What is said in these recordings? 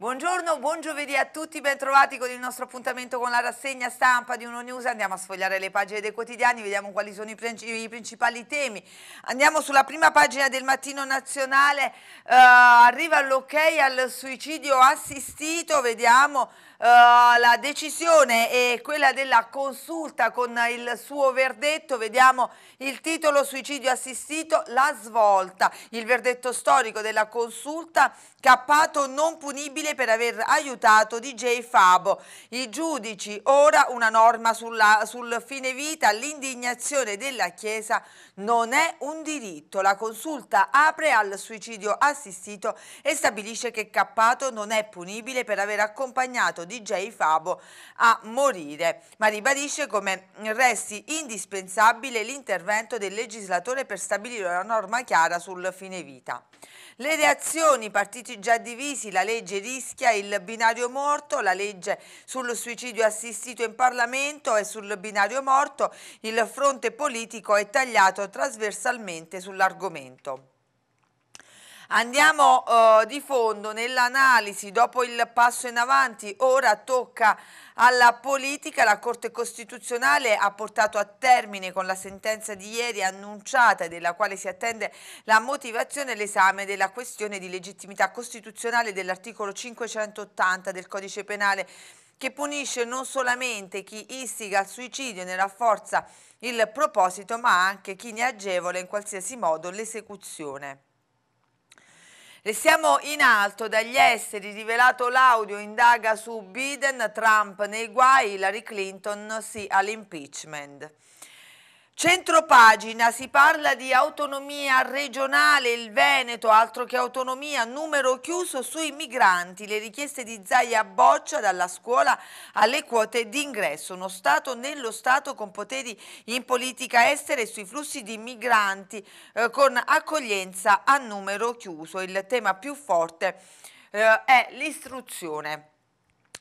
Buongiorno, buon giovedì a tutti, bentrovati con il nostro appuntamento con la rassegna stampa di Uno News. Andiamo a sfogliare le pagine dei quotidiani, vediamo quali sono i, principali temi. Andiamo sulla prima pagina del Mattino Nazionale, uh, arriva l'ok al suicidio assistito, vediamo eh, la decisione e quella della consulta con il suo verdetto, vediamo il titolo suicidio assistito, la svolta, il verdetto storico della consulta, cappato non punibile per aver aiutato DJ Fabo, i giudici, ora una norma sulla, sul fine vita, l'indignazione della Chiesa non è un diritto, la consulta apre al suicidio assistito e stabilisce che cappato non è punibile per aver accompagnato DJ Fabo a morire, ma ribadisce come resti indispensabile l'intervento del legislatore per stabilire una norma chiara sul fine vita. Le reazioni, partiti già divisi, la legge rischia il binario morto, la legge sul suicidio assistito in Parlamento e sul binario morto, il fronte politico è tagliato trasversalmente sull'argomento. Andiamo eh, di fondo nell'analisi, dopo il passo in avanti, ora tocca alla politica, la Corte Costituzionale ha portato a termine con la sentenza di ieri annunciata della quale si attende la motivazione l'esame della questione di legittimità costituzionale dell'articolo 580 del Codice Penale che punisce non solamente chi istiga al suicidio e ne rafforza il proposito, ma anche chi ne agevola in qualsiasi modo l'esecuzione. Le in alto dagli esteri, rivelato l'audio, indaga su Biden, Trump nei guai, Hillary Clinton sì all'impeachment. Centropagina, si parla di autonomia regionale, il Veneto, altro che autonomia, numero chiuso sui migranti, le richieste di Zaia Boccia dalla scuola alle quote d'ingresso, uno Stato nello Stato con poteri in politica estera e sui flussi di migranti eh, con accoglienza a numero chiuso, il tema più forte eh, è l'istruzione.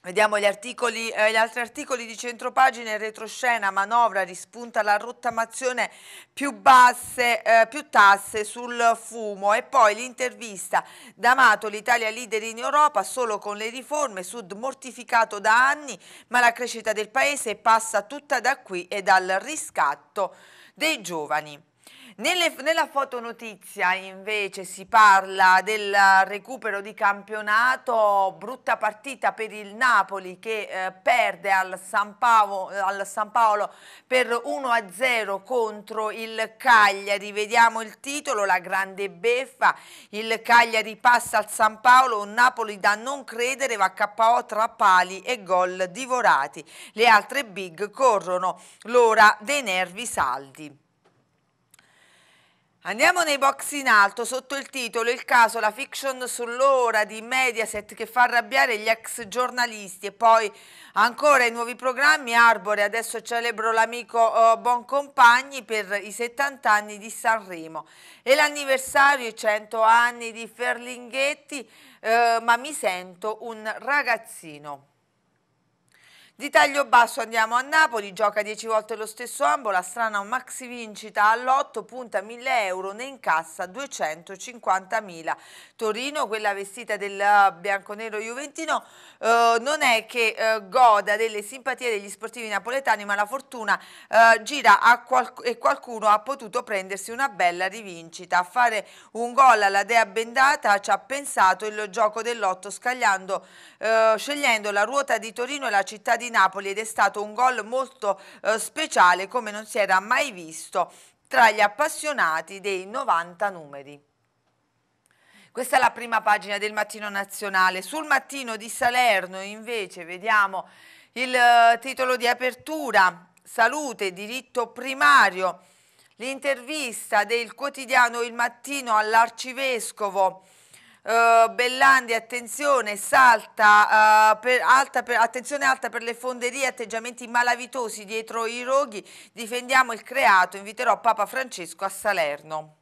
Vediamo gli, articoli, eh, gli altri articoli di centropagina e retroscena, manovra, rispunta la rottamazione, più, basse, eh, più tasse sul fumo e poi l'intervista D'Amato, l'Italia leader in Europa solo con le riforme, sud mortificato da anni, ma la crescita del paese passa tutta da qui e dal riscatto dei giovani. Nelle, nella fotonotizia invece si parla del recupero di campionato, brutta partita per il Napoli che eh, perde al San, Paolo, al San Paolo per 1-0 contro il Cagliari. Vediamo il titolo, la grande beffa, il Cagliari passa al San Paolo, un Napoli da non credere va KO tra pali e gol divorati. Le altre big corrono l'ora dei nervi saldi. Andiamo nei box in alto, sotto il titolo Il caso, la fiction sull'ora di Mediaset che fa arrabbiare gli ex giornalisti e poi ancora i nuovi programmi Arbore, adesso celebro l'amico oh, Boncompagni per i 70 anni di Sanremo e l'anniversario, i 100 anni di Ferlinghetti, eh, ma mi sento un ragazzino. Di taglio basso andiamo a Napoli, gioca 10 volte lo stesso ambo, la strana maxi vincita all'otto, punta 1000 euro, ne incassa 250.000. Torino, quella vestita del eh, bianconero Juventino, eh, non è che eh, goda delle simpatie degli sportivi napoletani, ma la fortuna eh, gira qual e qualcuno ha potuto prendersi una bella rivincita. A fare un gol alla Dea Bendata ci ha pensato il gioco dell'otto, eh, scegliendo la ruota di Torino e la città di di Napoli ed è stato un gol molto eh, speciale come non si era mai visto tra gli appassionati dei 90 numeri. Questa è la prima pagina del Mattino Nazionale. Sul Mattino di Salerno invece vediamo il eh, titolo di apertura, salute, diritto primario, l'intervista del quotidiano Il Mattino all'Arcivescovo eh, Bellandi, attenzione, salta, uh, per, alta per, attenzione alta per le fonderie, atteggiamenti malavitosi dietro i roghi, difendiamo il creato, inviterò Papa Francesco a Salerno.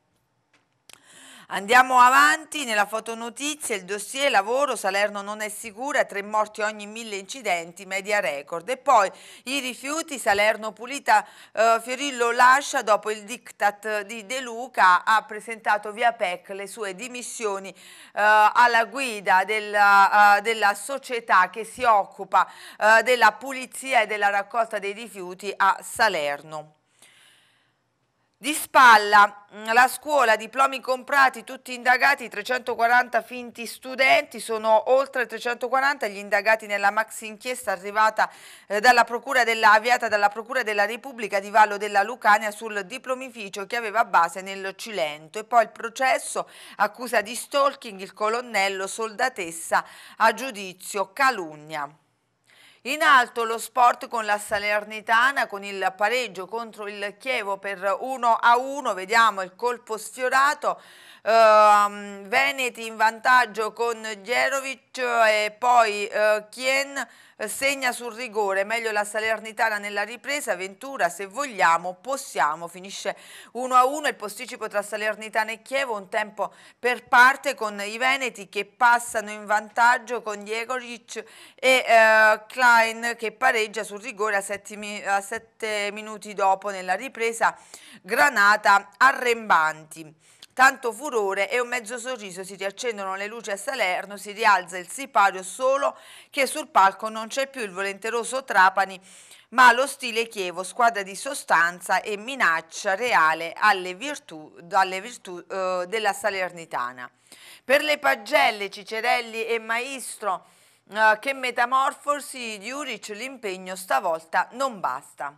Andiamo avanti nella fotonotizia, il dossier lavoro, Salerno non è sicura, tre morti ogni mille incidenti, media record. E poi i rifiuti, Salerno pulita, eh, Fiorillo lascia dopo il diktat di De Luca, ha presentato via PEC le sue dimissioni eh, alla guida della, eh, della, società che si occupa eh, della pulizia e della raccolta dei rifiuti a Salerno. Di spalla, mm, la scuola, diplomi comprati, tutti indagati, 340 finti studenti, sono oltre 340 gli indagati nella max inchiesta arrivata eh, dalla procura della, avviata dalla Procura della Repubblica di Vallo della Lucania sul diplomificio che aveva base nel Cilento e poi il processo accusa di stalking il colonnello soldatessa a giudizio calunnia. In alto lo sport con la Salernitana con il pareggio contro il Chievo per 1-1, a vediamo il colpo sfiorato Ehm, Veneti in vantaggio con Gerovic eh, e poi Chien eh, eh, segna sul rigore, meglio la Salernitana nella ripresa, Ventura se vogliamo possiamo, finisce 1-1 a il posticipo tra Salernitana e Chievo, un tempo per parte con i Veneti che passano in vantaggio con Diegoric e eh, Klein che pareggia sul rigore a 7 minuti dopo nella ripresa, Granata arrembanti. Tanto furore e un mezzo sorriso si riaccendono le luci a Salerno, si rialza il sipario solo che sul palco non c'è più il volenteroso Trapani, ma lo stile Chievo, squadra di sostanza e minaccia reale alle virtù, alle virtù eh, della Salernitana. Per le pagelle Cicerelli e Maestro eh, che metamorfosi di Uric l'impegno stavolta non basta.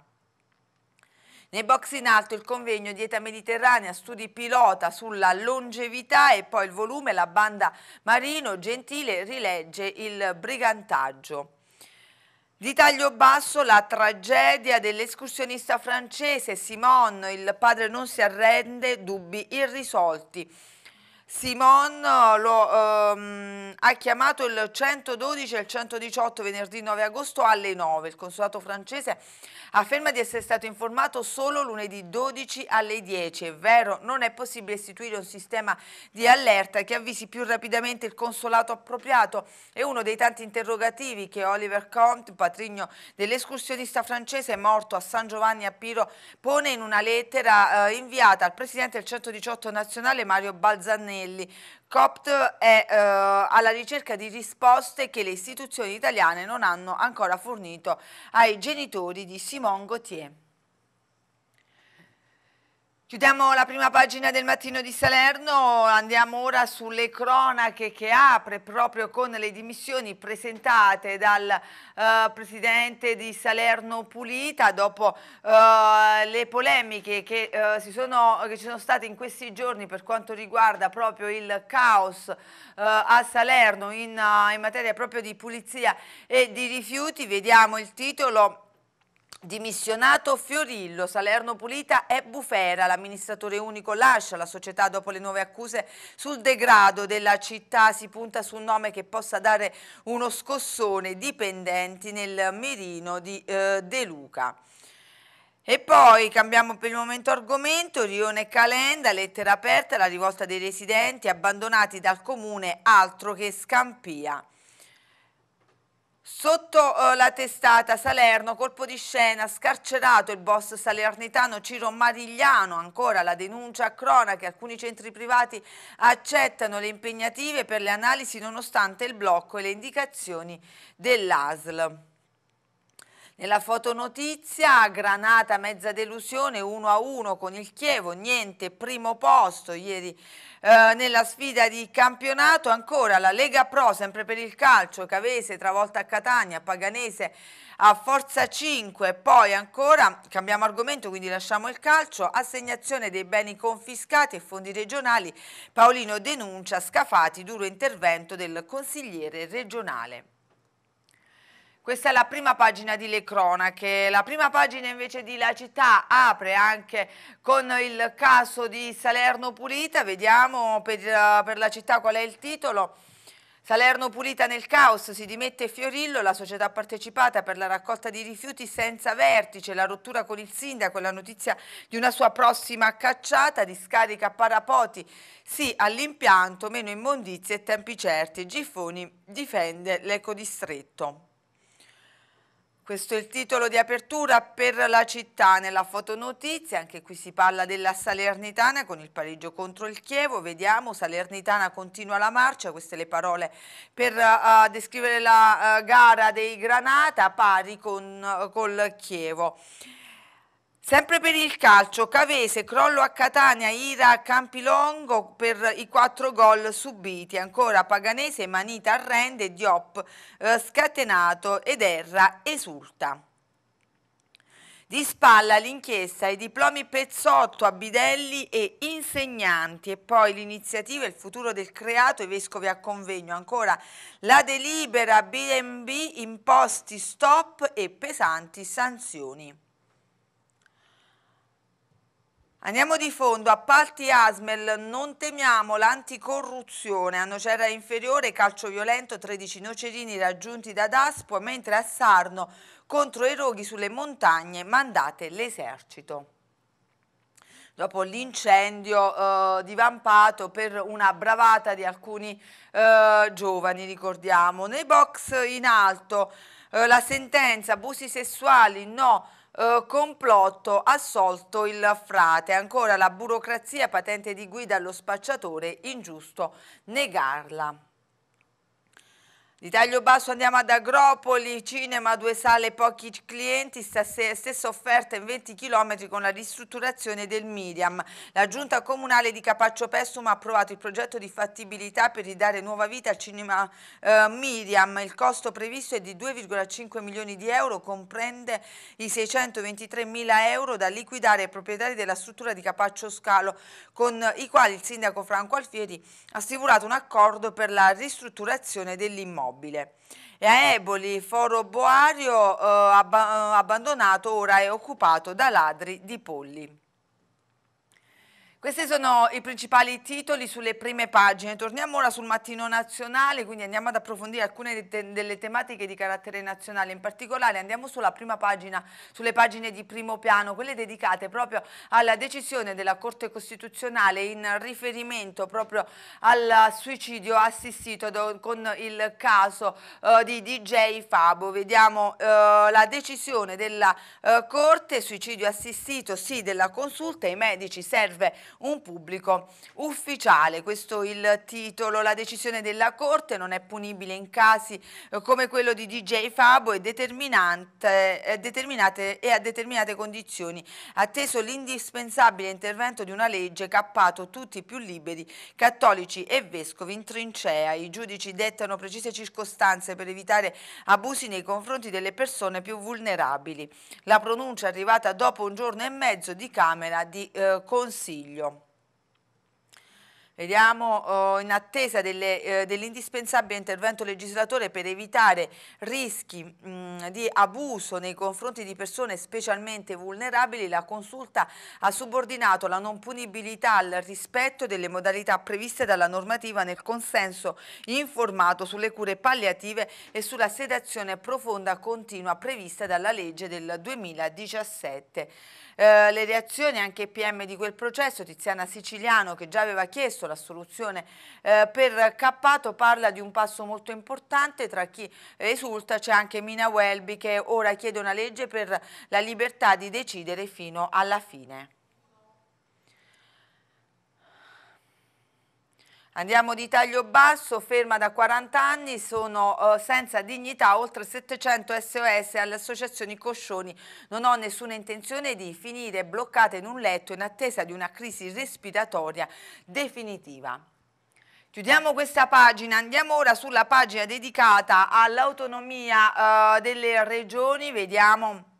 Nei box in alto il convegno Dieta Mediterranea, studi pilota sulla longevità e poi il volume La banda Marino Gentile rilegge il brigantaggio. Di taglio basso la tragedia dell'escursionista francese Simon, il padre non si arrende, dubbi irrisolti. Simon lo, ehm, ha chiamato il 112 e il 118 venerdì 9 agosto alle 9. Il consolato francese afferma di essere stato informato solo lunedì 12 alle 10. È vero, non è possibile istituire un sistema di allerta che avvisi più rapidamente il consolato appropriato. È uno dei tanti interrogativi che Oliver Comte, patrigno dell'escursionista francese morto a San Giovanni a Piro, pone in una lettera eh, inviata al presidente del 118 nazionale Mario Balzanelli Anelli. COPT è eh, alla ricerca di risposte che le istituzioni italiane non hanno ancora fornito ai genitori di Simone Gauthier. Chiudiamo la prima pagina del mattino di Salerno, andiamo ora sulle cronache che apre proprio con le dimissioni presentate dal eh, presidente di Salerno Pulita dopo eh, le polemiche che, eh, sono, che, ci sono state in questi giorni per quanto riguarda proprio il caos eh, a Salerno in, eh, in materia proprio di pulizia e di rifiuti. Vediamo il titolo Dimissionato Fiorillo, Salerno Pulita e Bufera, l'amministratore unico lascia la società dopo le nuove accuse sul degrado della città, si punta su un nome che possa dare uno scossone dipendenti nel mirino di eh, De Luca. E poi cambiamo per il momento argomento, Rione Calenda, lettera aperta, la rivolta dei residenti abbandonati dal comune, altro che Scampia. Sotto eh, la testata Salerno, colpo di scena, scarcerato il boss salernitano Ciro Marigliano, ancora la denuncia a crona che alcuni centri privati accettano le impegnative per le analisi nonostante il blocco e le indicazioni dell'ASL. Nella fotonotizia Granata mezza delusione 1 a 1 con il Chievo, niente primo posto ieri eh, nella sfida di campionato, ancora la Lega Pro sempre per il calcio, Cavese travolta a Catania, Paganese a Forza 5, poi ancora cambiamo argomento quindi lasciamo il calcio, assegnazione dei beni confiscati e fondi regionali, Paolino denuncia Scafati, duro intervento del consigliere regionale. Questa è la prima pagina di Le Cronache, la prima pagina invece di La Città apre anche con il caso di Salerno Pulita, vediamo per, eh, per La Città qual è il titolo. Salerno Pulita nel caos, si dimette Fiorillo, la società partecipata per la raccolta di rifiuti senza vertice, la rottura con il sindaco, la notizia di una sua prossima cacciata, discarica a Parapoti, sì all'impianto, meno immondizie e tempi certi. Giffoni difende l'ecodistretto. Questo è il titolo di apertura per la città nella fotonotizia, anche qui si parla della Salernitana con il pareggio contro il Chievo, vediamo Salernitana continua la marcia, queste le parole per uh, descrivere la uh, gara dei Granata pari con, uh, col Chievo. Sempre per il calcio, Cavese, crollo a Catania, Ira a Campilongo per i quattro gol subiti. Ancora Paganese, Manita arrende, Diop eh, scatenato ed Erra esulta. Di spalla l'inchiesta, i diplomi Pezzotto, Abidelli e insegnanti e poi l'iniziativa Il futuro del creato, i vescovi a convegno, ancora la delibera BNB, imposti stop e pesanti sanzioni. Andiamo di fondo, appalti Asmel, non temiamo l'anticorruzione, a Nocera Inferiore, calcio violento, 13 nocerini raggiunti da Daspo, mentre a Sarno contro i roghi sulle montagne mandate l'esercito dopo l'incendio eh, divampato per una bravata di alcuni eh, giovani, ricordiamo. Nei box in alto eh, la sentenza, abusi sessuali, no, eh, complotto assolto il frate. Ancora la burocrazia patente di guida allo spacciatore, ingiusto negarla. Di taglio basso andiamo ad Agropoli, cinema, due sale, pochi clienti, stessa offerta in 20 km con la ristrutturazione del Miriam. La giunta comunale di Capaccio Pessum ha approvato il progetto di fattibilità per ridare nuova vita al cinema eh, Miriam. Il costo previsto è di 2,5 milioni di euro, comprende i 623 mila euro da liquidare ai proprietari della struttura di Capaccio Scalo, con i quali il sindaco Franco Alfieri ha stipulato un accordo per la ristrutturazione dell'immobile immobile. E a Eboli, foro boario eh, abba eh, abbandonato ora è occupato da ladri di polli. Questi sono i principali titoli sulle prime pagine. Torniamo ora sul mattino nazionale, quindi andiamo ad approfondire alcune delle tematiche di carattere nazionale. In particolare andiamo sulla prima pagina, sulle pagine di primo piano, quelle dedicate proprio alla decisione della Corte Costituzionale in riferimento proprio al suicidio assistito con il caso eh, di DJ Fabo. Vediamo eh, la decisione della eh, Corte, suicidio assistito sì della consulta, i medici serve un pubblico ufficiale. Questo il titolo. La decisione della Corte non è punibile in casi eh, come quello di DJ Fabo e eh, determinate, e a determinate condizioni, atteso l'indispensabile intervento di una legge cappato tutti i più liberi, cattolici e vescovi in trincea. I giudici dettano precise circostanze per evitare abusi nei confronti delle persone più vulnerabili. La pronuncia è arrivata dopo un giorno e mezzo di Camera di eh, Consiglio. William Vediamo oh, in attesa eh, dell'indispensabile dell intervento legislatore per evitare rischi mh, mm, di abuso nei confronti di persone specialmente vulnerabili, la consulta ha subordinato la non punibilità al rispetto delle modalità previste dalla normativa nel consenso informato sulle cure palliative e sulla sedazione profonda continua prevista dalla legge del 2017. Eh, le reazioni anche PM di quel processo, Tiziana Siciliano che già aveva chiesto la soluzione eh, per Cappato parla di un passo molto importante, tra chi esulta c'è anche Mina Welby che ora chiede una legge per la libertà di decidere fino alla fine. Andiamo di taglio basso, ferma da 40 anni, sono eh, senza dignità oltre 700 SOS alle associazioni Coscioni. Non ho nessuna intenzione di finire bloccata in un letto in attesa di una crisi respiratoria definitiva. Chiudiamo questa pagina, andiamo ora sulla pagina dedicata all'autonomia eh, delle regioni, vediamo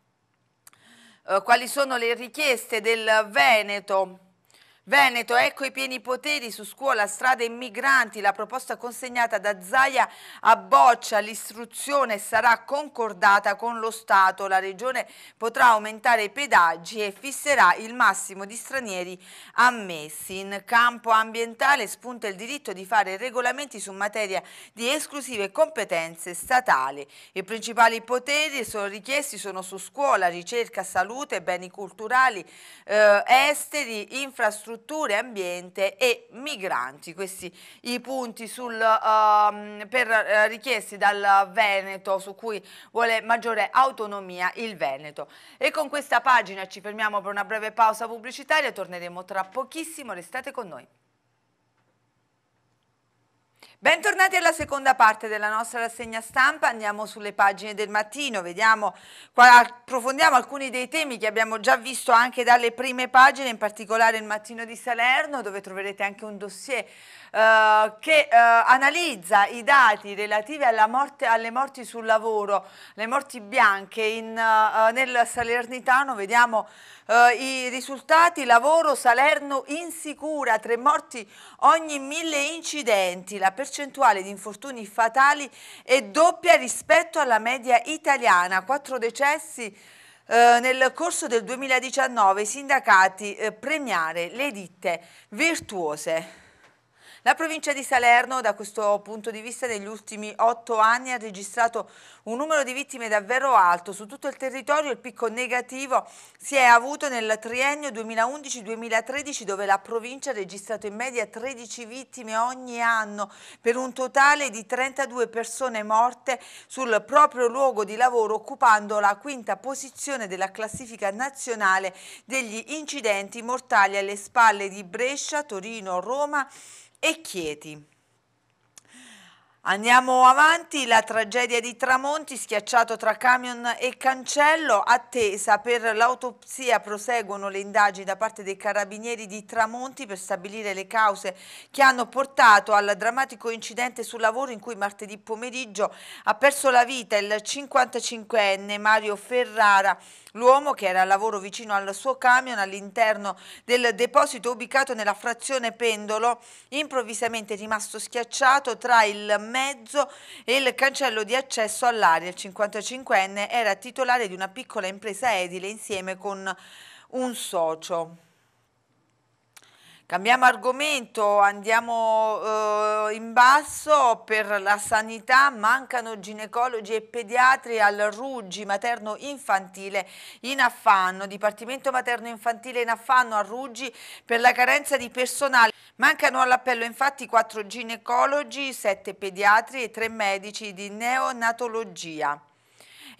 eh, quali sono le richieste del Veneto Veneto, ecco i pieni poteri su scuola, strada e migranti. La proposta consegnata da Zaia a Boccia, l'istruzione sarà concordata con lo Stato. La Regione potrà aumentare i pedaggi e fisserà il massimo di stranieri ammessi. In campo ambientale spunta il diritto di fare regolamenti su materia di esclusive competenze statali. I principali poteri sono richiesti sono su scuola, ricerca, salute, beni culturali, eh, esteri, infrastrutture infrastrutture, ambiente e migranti. Questi i punti sul, uh, per, uh, richiesti dal Veneto su cui vuole maggiore autonomia il Veneto. E con questa pagina ci fermiamo per una breve pausa pubblicitaria, torneremo tra pochissimo, restate con noi. Bentornati alla seconda parte della nostra rassegna stampa, andiamo sulle pagine del mattino, vediamo, approfondiamo alcuni dei temi che abbiamo già visto anche dalle prime pagine, in particolare il mattino di Salerno dove troverete anche un dossier eh, che eh, analizza i dati relativi morte, alle morti sul lavoro, le morti bianche in, eh, nel Salernitano, vediamo eh, i risultati, lavoro Salerno insicura, tre morti ogni mille incidenti, la percentuale di infortuni fatali è doppia rispetto alla media italiana, quattro decessi eh, nel corso del 2019 i sindacati eh, premiare le ditte virtuose. La provincia di Salerno da questo punto di vista negli ultimi otto anni ha registrato un numero di vittime davvero alto. Su tutto il territorio il picco negativo si è avuto nel triennio 2011-2013 dove la provincia ha registrato in media 13 vittime ogni anno per un totale di 32 persone morte sul proprio luogo di lavoro occupando la quinta posizione della classifica nazionale degli incidenti mortali alle spalle di Brescia, Torino, Roma e Chieti. Andiamo avanti, la tragedia di Tramonti schiacciato tra camion e cancello, attesa per l'autopsia, proseguono le indagini da parte dei carabinieri di Tramonti per stabilire le cause che hanno portato al drammatico incidente sul lavoro in cui martedì pomeriggio ha perso la vita il 55enne Mario Ferrara, l'uomo che era al lavoro vicino al suo camion all'interno del deposito ubicato nella frazione Pendolo, improvvisamente rimasto schiacciato tra il mezzo e il cancello di accesso all'aria. Il 55enne era titolare di una piccola impresa edile insieme con un socio. Cambiamo argomento, andiamo eh, in basso per la sanità, mancano ginecologi e pediatri al Ruggi materno infantile in affanno, Dipartimento materno infantile in affanno a Ruggi per la carenza di personale. Mancano all'appello infatti 4 ginecologi, 7 pediatri e 3 medici di neonatologia.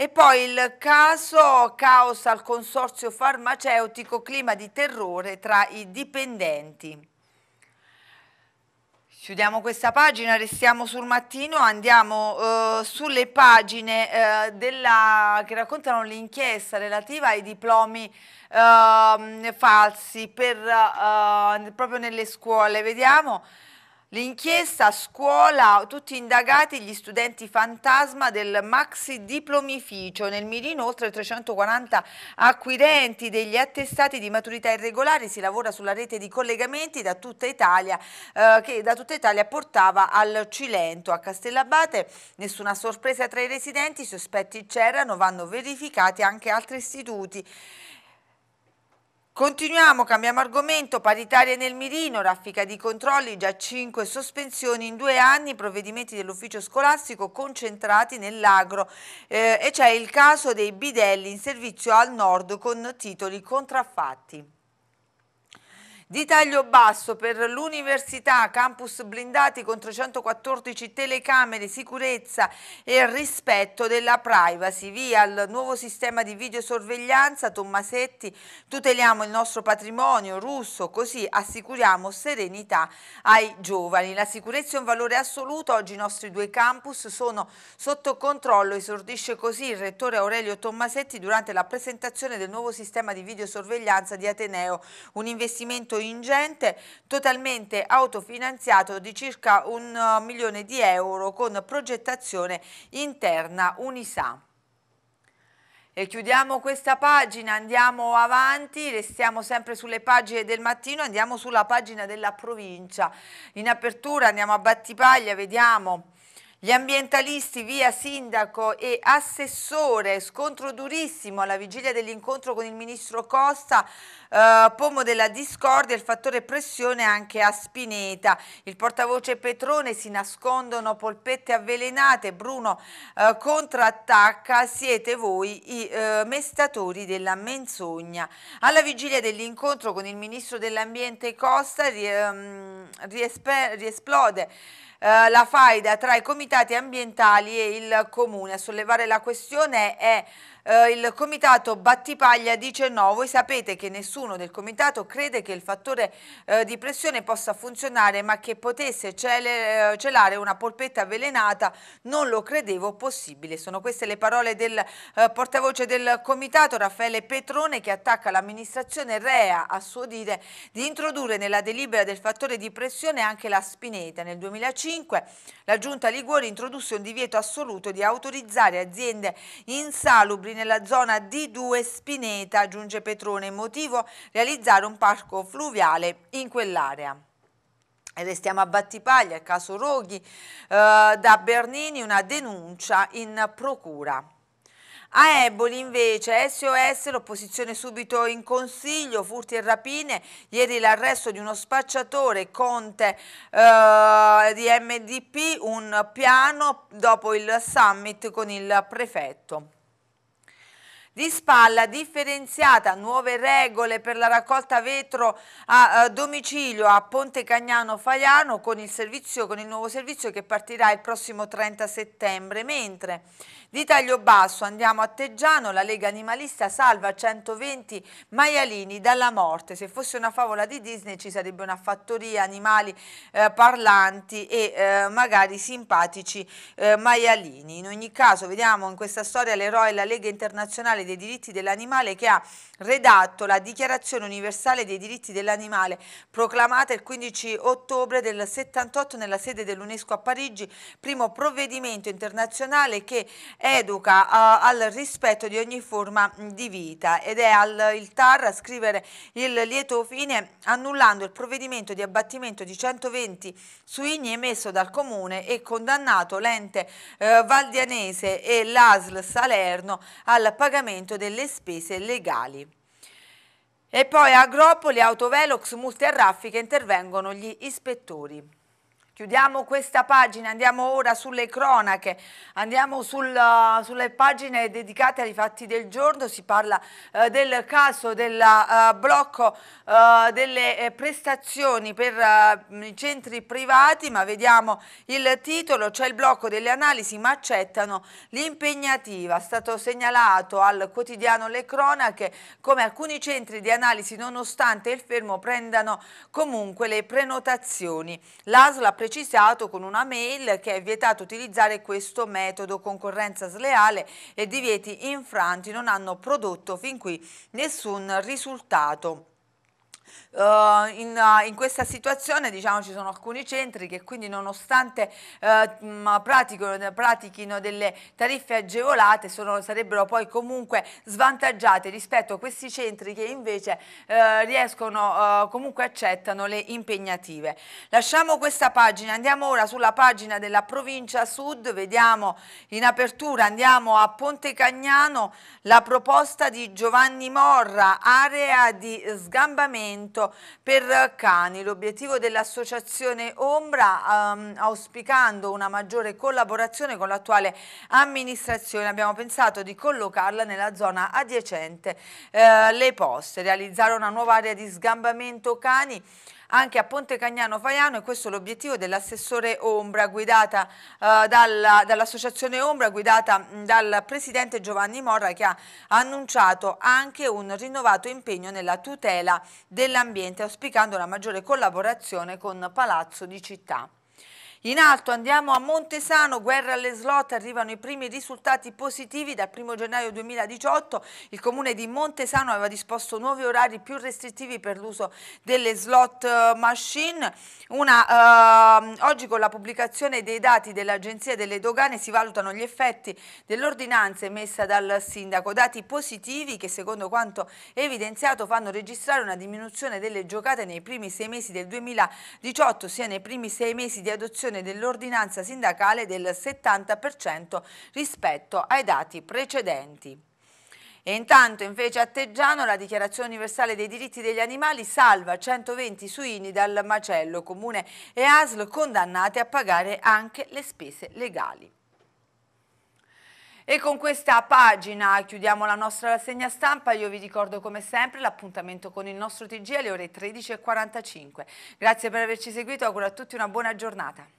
E poi il caso caos al consorzio farmaceutico, clima di terrore tra i dipendenti. Chiudiamo questa pagina, restiamo sul mattino, andiamo eh, sulle pagine eh, della, che raccontano l'inchiesta relativa ai diplomi eh, falsi per, eh, proprio nelle scuole. Vediamo. L'inchiesta a scuola, tutti indagati gli studenti fantasma del maxi diplomificio. Nel mirino oltre 340 acquirenti degli attestati di maturità irregolari. Si lavora sulla rete di collegamenti da tutta Italia eh, che da tutta Italia portava al Cilento. A Castellabate nessuna sorpresa tra i residenti, i sospetti c'erano, vanno verificati anche altri istituti. Continuiamo, cambiamo argomento, paritarie nel mirino, raffica di controlli, già 5 sospensioni in due anni, provvedimenti dell'ufficio scolastico concentrati nell'agro eh, e c'è il caso dei bidelli in servizio al nord con titoli contraffatti. Di taglio basso per l'università, campus blindati con 314 telecamere, sicurezza e rispetto della privacy. Via il nuovo sistema di videosorveglianza, Tommasetti, tuteliamo il nostro patrimonio russo, così assicuriamo serenità ai giovani. La sicurezza è un valore assoluto, oggi i nostri due campus sono sotto controllo, esordisce così il rettore Aurelio Tommasetti durante la presentazione del nuovo sistema di videosorveglianza di Ateneo, un investimento ingente, totalmente autofinanziato di circa un eh, milione di euro con progettazione interna Unisa. E chiudiamo questa pagina, andiamo avanti, restiamo sempre sulle pagine del mattino, andiamo sulla pagina della provincia. In apertura andiamo a Battipaglia, vediamo gli ambientalisti via sindaco e assessore, scontro durissimo alla vigilia dell'incontro con il ministro Costa, eh, pomo della discordia, il fattore pressione anche a Spineta. Il portavoce Petrone si nascondono polpette avvelenate, Bruno eh, contrattacca, siete voi i eh, mestatori della menzogna. Alla vigilia dell'incontro con il ministro dell'ambiente Costa ri, ehm, mm, riesplode eh, la faida tra i comitati ambientali e il comune. A sollevare la questione è eh, il comitato Battipaglia dice no, voi sapete che nessuno del comitato crede che il fattore eh, di pressione possa funzionare ma che potesse cele, eh, celare una polpetta avvelenata non lo credevo possibile. Sono queste le parole del eh, portavoce del comitato Raffaele Petrone che attacca l'amministrazione Rea a suo dire di introdurre nella delibera del fattore di pressione anche la spineta. Nel 2005 la giunta Liguori introdusse un divieto assoluto di autorizzare aziende insalubri nella zona D2 Spineta, giunge Petrone, motivo realizzare un parco fluviale in quell'area. Restiamo a Battipaglia, a caso Roghi, eh, da Bernini una denuncia in procura. A Eboli invece SOS, l'opposizione subito in consiglio, furti e rapine, ieri l'arresto di uno spacciatore, Conte eh, di MDP, un piano dopo il summit con il prefetto di spalla differenziata, nuove regole per la raccolta vetro a, a eh, domicilio a Ponte Cagnano Faiano con il, servizio, con il nuovo servizio che partirà il prossimo 30 settembre, mentre di taglio basso andiamo a Teggiano, la Lega Animalista salva 120 maialini dalla morte, se fosse una favola di Disney ci sarebbe una fattoria, animali eh, parlanti e eh, magari simpatici eh, maialini, in ogni caso vediamo in questa storia l'eroe e la Lega Internazionale di dei diritti dell'animale che ha redatto la Dichiarazione universale dei diritti dell'animale proclamata il 15 ottobre del 78 nella sede dell'UNESCO a Parigi, primo provvedimento internazionale che educa uh, al rispetto di ogni forma di vita ed è al, il TAR a scrivere il lieto fine annullando il provvedimento di abbattimento di 120 suini emesso dal comune e condannato l'ente eh, valdianese e l'ASL Salerno al pagamento aumento delle spese legali. E poi a Agropoli, autovelox, multe e raffiche intervengono gli ispettori. Chiudiamo questa pagina, andiamo ora sulle cronache, andiamo sul, uh, sulle pagine dedicate ai fatti del giorno, si parla uh, del caso del uh, blocco delle prestazioni per i centri privati, ma vediamo il titolo, c'è il blocco delle analisi ma accettano l'impegnativa, è stato segnalato al quotidiano Le Cronache come alcuni centri di analisi nonostante il fermo prendano comunque le prenotazioni. L'ASLA precisato con una mail che è vietato utilizzare questo metodo concorrenza sleale e divieti infranti non hanno prodotto fin qui nessun risultato. Uh, in, uh, in, questa situazione diciamo, ci sono alcuni centri che quindi nonostante uh, pratico, pratichino delle tariffe agevolate sono, sarebbero poi comunque svantaggiate rispetto a questi centri che invece riescono comunque accettano le impegnative. Lasciamo questa pagina, andiamo ora sulla pagina della provincia sud, vediamo in apertura, andiamo a Ponte Cagnano la proposta di Giovanni Morra, area di sgambamento all'allevamento per cani. L'obiettivo dell'associazione Ombra, um, auspicando una maggiore collaborazione con l'attuale amministrazione, abbiamo pensato di collocarla nella zona adiacente eh, le poste, realizzare una nuova area di sgambamento cani anche a Ponte Cagnano Faiano e questo è l'obiettivo dell'assessore Ombra guidata eh, dall'associazione dall Ombra guidata dal presidente Giovanni Morra che ha annunciato anche un rinnovato impegno nella tutela dell'ambiente auspicando una maggiore collaborazione con Palazzo di Città. In alto andiamo a Montesano, guerra alle slot, arrivano i primi risultati positivi dal 1 gennaio 2018. Il comune di Montesano aveva disposto nuovi orari più restrittivi per l'uso delle slot eh, machine. Una, eh, oggi con la pubblicazione dei dati dell'Agenzia delle Dogane si valutano gli effetti dell'ordinanza emessa dal sindaco. Dati positivi che secondo quanto evidenziato fanno registrare una diminuzione delle giocate nei primi sei mesi del 2018 sia nei primi sei mesi di adozione l'applicazione dell'ordinanza sindacale del 70% rispetto ai dati precedenti. E intanto invece a Teggiano la dichiarazione universale dei diritti degli animali salva 120 suini dal macello, comune e ASL condannate a pagare anche le spese legali. E con questa pagina chiudiamo la nostra rassegna stampa. Io vi ricordo come sempre l'appuntamento con il nostro TG alle ore 13.45. Grazie per averci seguito, auguro a tutti una buona giornata.